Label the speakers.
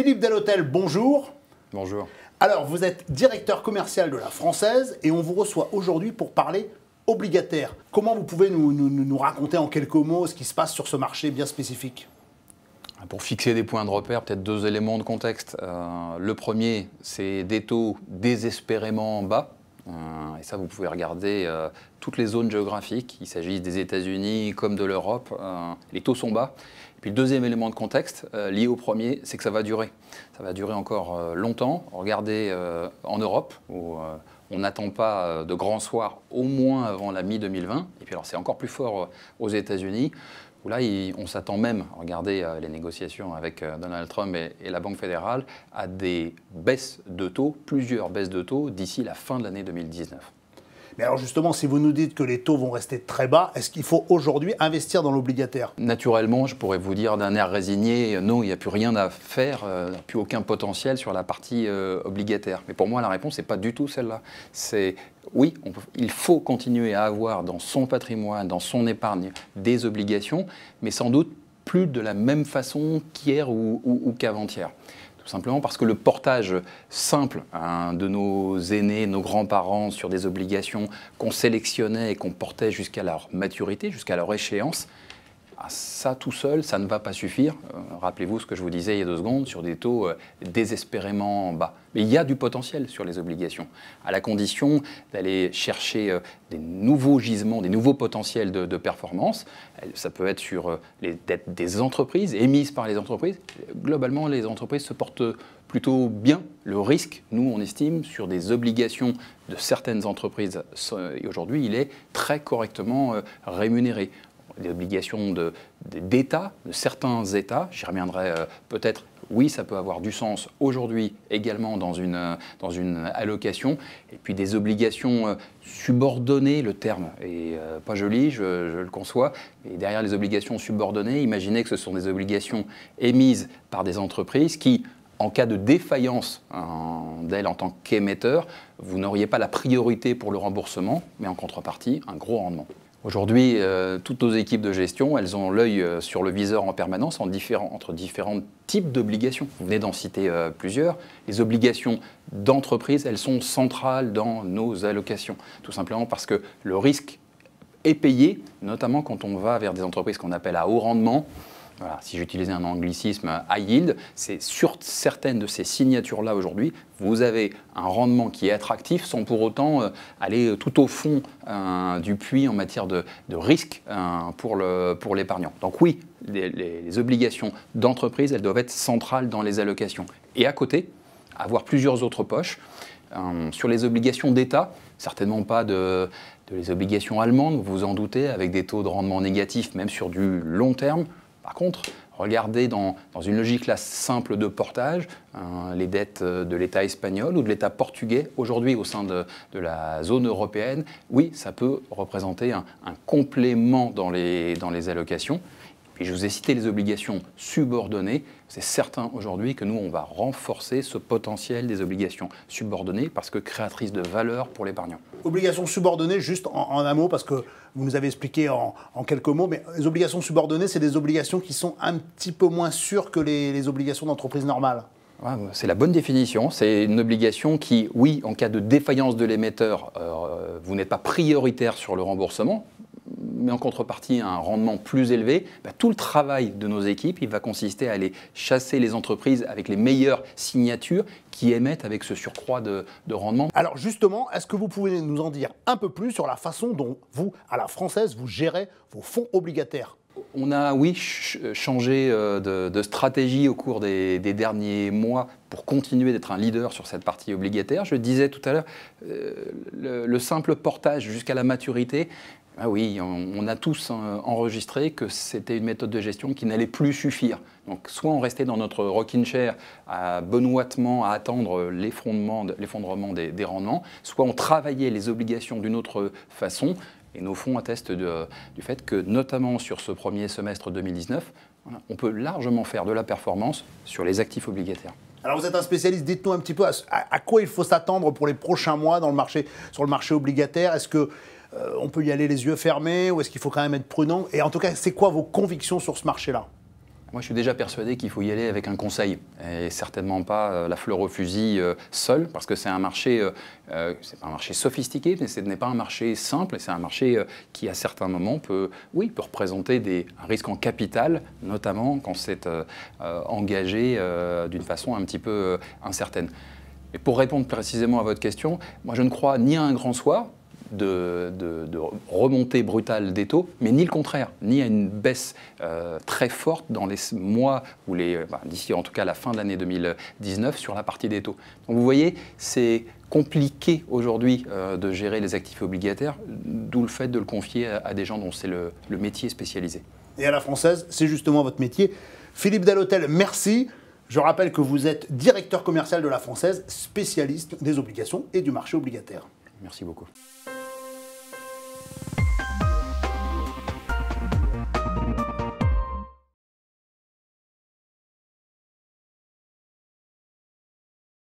Speaker 1: Philippe Delhotel, bonjour. Bonjour. Alors, vous êtes directeur commercial de la Française et on vous reçoit aujourd'hui pour parler obligataire. Comment vous pouvez nous, nous, raconter en quelques mots ce qui se passe sur ce marché bien spécifique
Speaker 2: pour fixer des points de repère, peut-être deux éléments de contexte. Euh, le premier, c'est des taux désespérément bas. Euh, et ça, vous pouvez regarder euh, toutes les zones géographiques, il s'agisse des États-Unis comme de l'Europe. les taux sont bas. Puis le deuxième élément de contexte, euh, lié au premier, c'est que ça va durer. Ça va durer encore euh, longtemps. Regardez euh, en Europe, où on n'attend pas de grands soirs au moins avant la mi-2020. Et puis alors c'est encore plus fort aux États-Unis, où là on s'attend même, regardez les négociations avec Donald Trump et, et la Banque fédérale, à des baisses de taux, plusieurs baisses de taux d'ici la fin de l'année 2019.
Speaker 1: Mais alors justement, si vous nous dites que les taux vont rester très bas, est-ce qu'il faut aujourd'hui investir dans l'obligataire
Speaker 2: Naturellement, je pourrais vous dire d'un air résigné, non, il n'y a plus rien à faire, euh, plus aucun potentiel sur la partie euh, obligataire. Mais pour moi, la réponse n'est pas du tout celle-là. C'est oui, il faut continuer à avoir dans son patrimoine, dans son épargne, des obligations, mais sans doute plus de la même façon qu'hier ou qu'avant-hier simplement parce que le portage simple hein, de nos aînés, nos grands-parents sur des obligations qu'on sélectionnait et qu'on portait jusqu'à leur maturité, jusqu'à leur échéance, ça tout seul, ça ne va pas suffire. Euh, rappelez-vous ce que je vous disais il y a deux secondes sur des taux euh, désespérément bas. Mais il y a du potentiel sur les obligations, à la condition d'aller chercher euh, des nouveaux gisements, des nouveaux potentiels de, de performance. Ça peut être sur les dettes des entreprises, émises par les entreprises. Globalement, les entreprises se portent plutôt bien. Le risque, nous, on estime, sur des obligations de certaines entreprises, aujourd'hui, il est très correctement rémunéré des obligations d'État, de, certains États, j'y reviendrai euh, peut-être, oui, ça peut avoir du sens aujourd'hui également dans une, euh, allocation, et puis des obligations euh, subordonnées, le terme est pas joli, je, le conçois, et derrière les obligations subordonnées, imaginez que ce sont des obligations émises par des entreprises qui, en cas de défaillance hein, d'elles en tant qu'émetteur, vous n'auriez pas la priorité pour le remboursement, mais en contrepartie, un gros rendement. Aujourd'hui, euh, toutes nos équipes de gestion, elles ont l'œil euh, sur le viseur en permanence entre différents types d'obligations. Vous venez d'en citer euh, plusieurs. Les obligations d'entreprise, elles sont centrales dans nos allocations, tout simplement parce que le risque est payé, notamment quand on va vers des entreprises qu'on appelle à haut rendement, si j'utilisais un anglicisme high yield, c'est sur certaines de ces signatures-là aujourd'hui, vous avez un rendement qui est attractif sans pour autant euh, aller tout au fond euh, du puits en matière de, risque euh, pour l'épargnant. Donc oui, les, obligations d'entreprise, elles doivent être centrales dans les allocations. Et à côté, avoir plusieurs autres poches. sur les obligations d'État, certainement pas de, de les obligations allemandes, vous vous en doutez, avec des taux de rendement négatifs, même sur du long terme. Par contre, regardez dans, une logique là, simple de portage hein, les dettes euh, de l'État espagnol ou de l'État portugais aujourd'hui au sein de, la zone européenne. Oui, ça peut représenter un, complément dans les, dans les allocations. Et je vous ai cité les obligations subordonnées. C'est certain aujourd'hui que nous, on va renforcer ce potentiel des obligations subordonnées parce que créatrices de valeur pour l'épargnant.
Speaker 1: Obligations subordonnées, juste en, un mot, parce que vous nous avez expliqué en, quelques mots, mais les obligations subordonnées, c'est des obligations qui sont un petit peu moins sûres que les, obligations d'entreprise normale. Ah,
Speaker 2: c'est la bonne définition. C'est une obligation qui, oui, en cas de défaillance de l'émetteur, euh, vous n'êtes pas prioritaire sur le remboursement mais en contrepartie un rendement plus élevé, bah, tout le travail de nos équipes, il va consister à aller chasser les entreprises avec les meilleures signatures qui émettent avec ce surcroît de, rendement.
Speaker 1: Alors justement, est-ce que vous pouvez nous en dire un peu plus sur la façon dont vous, à la française, vous gérez vos fonds obligataires
Speaker 2: on a, oui, changé euh, de, stratégie au cours des, derniers mois pour continuer d'être un leader sur cette partie obligataire. Je disais tout à l'heure, euh, le, simple portage jusqu'à la maturité, ah oui, on, a tous hein, enregistré que c'était une méthode de gestion qui n'allait plus suffire. Donc soit on restait dans notre rocking chair à benoîtement à attendre l'effondrement des, rendements, soit on travaillait les obligations d'une autre façon. Et nos fonds attestent du fait que, notamment sur ce premier semestre 2019, on peut largement faire de la performance sur les actifs obligataires.
Speaker 1: Alors vous êtes un spécialiste, dites-nous un petit peu à, quoi il faut s'attendre pour les prochains mois dans le marché, sur le marché obligataire. Est-ce que euh, on peut y aller les yeux fermés ou est-ce qu'il faut quand même être prudent Et en tout cas, c'est quoi vos convictions sur ce marché-là
Speaker 2: moi, je suis déjà persuadé qu'il faut y aller avec un conseil et certainement pas euh, la fleur au fusil euh, seule, parce que c'est un marché, c'est pas un marché sophistiqué, mais ce n'est pas un marché simple. C'est un marché qui, à certains moments, peut, oui, peut représenter des, risques en capital, notamment quand c'est engagé d'une façon un petit peu incertaine. Et pour répondre précisément à votre question, moi, je ne crois ni à un grand soir, de, remontée brutale des taux, mais ni le contraire, ni à une baisse euh, très forte dans les mois ou les euh, bah, d'ici en tout cas la fin de l'année 2019 sur la partie des taux. Donc vous voyez, c'est compliqué aujourd'hui euh, de gérer les actifs obligataires, d'où le fait de le confier à, des gens dont c'est le, métier spécialisé.
Speaker 1: Et à la française, c'est justement votre métier. Philippe Dallotel, merci. Je rappelle que vous êtes directeur commercial de la Française, spécialiste des obligations et du marché obligataire. Merci beaucoup.